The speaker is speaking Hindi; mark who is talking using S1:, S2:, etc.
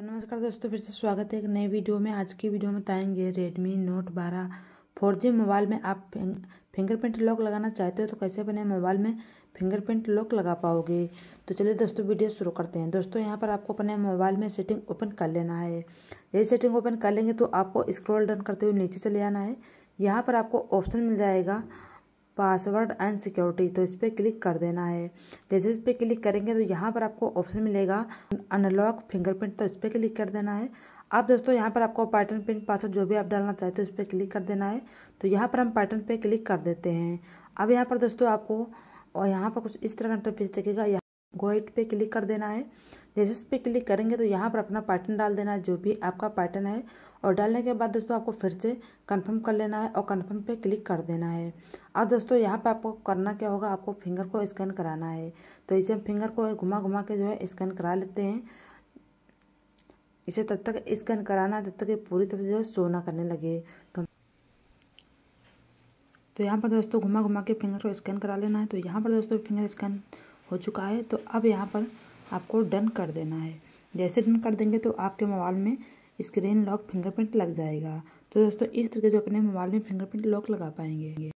S1: नमस्कार दोस्तों फिर से स्वागत है एक नई वीडियो में आज की वीडियो में बताएंगे Redmi Note 12 4G मोबाइल में आप फिंगरप्रिंट लॉक लगाना चाहते हो तो कैसे अपने मोबाइल में फिंगरप्रिंट लॉक लगा पाओगे तो चलिए दोस्तों वीडियो शुरू करते हैं दोस्तों यहाँ पर आपको अपने मोबाइल में सेटिंग ओपन कर लेना है ये सेटिंग ओपन कर लेंगे तो आपको स्क्रॉल डन करते हुए नीचे चले आना है यहाँ पर आपको ऑप्शन मिल जाएगा पासवर्ड एंड सिक्योरिटी तो इस पर क्लिक कर देना है जैसे इस पर क्लिक करेंगे तो यहाँ पर आपको ऑप्शन मिलेगा अनलॉक फिंगरप्रिंट तो इस पर क्लिक कर देना है अब दोस्तों यहाँ पर आपको पैटर्न पिन पासवर्ड जो भी आप डालना चाहते हो उस पर क्लिक कर देना है तो यहाँ पर हम पैटर्न पर क्लिक कर देते हैं अब यहाँ पर दोस्तों आपको और यहाँ पर कुछ इस तरह का इंटरफेस देखेगा गोइट पे क्लिक कर देना है जैसे इस पर क्लिक करेंगे तो यहाँ पर अपना पैटर्न डाल देना है जो भी आपका पैटर्न है और डालने के बाद दोस्तों आपको फिर से कंफर्म कर लेना है और कंफर्म पे क्लिक कर देना है अब दोस्तों यहाँ पे आपको करना क्या होगा आपको फिंगर को स्कैन कराना है तो इसे हम फिंगर को घुमा घुमा के जो है स्कैन करा लेते हैं इसे तब तक स्कैन कराना है तब तक ये पूरी तरह से जो है शो ना करने लगे तो तो यहाँ पर दोस्तों घुमा घुमा के फिंगर को स्कैन करा लेना है तो यहाँ पर दोस्तों फिंगर स्कैन हो चुका है तो अब यहाँ पर आपको डन कर देना है जैसे डन कर देंगे तो आपके मोबाइल में स्क्रीन लॉक फिंगरप्रिंट लग जाएगा तो दोस्तों इस तरीके से अपने मोबाइल में फिंगरप्रिंट लॉक लगा पाएंगे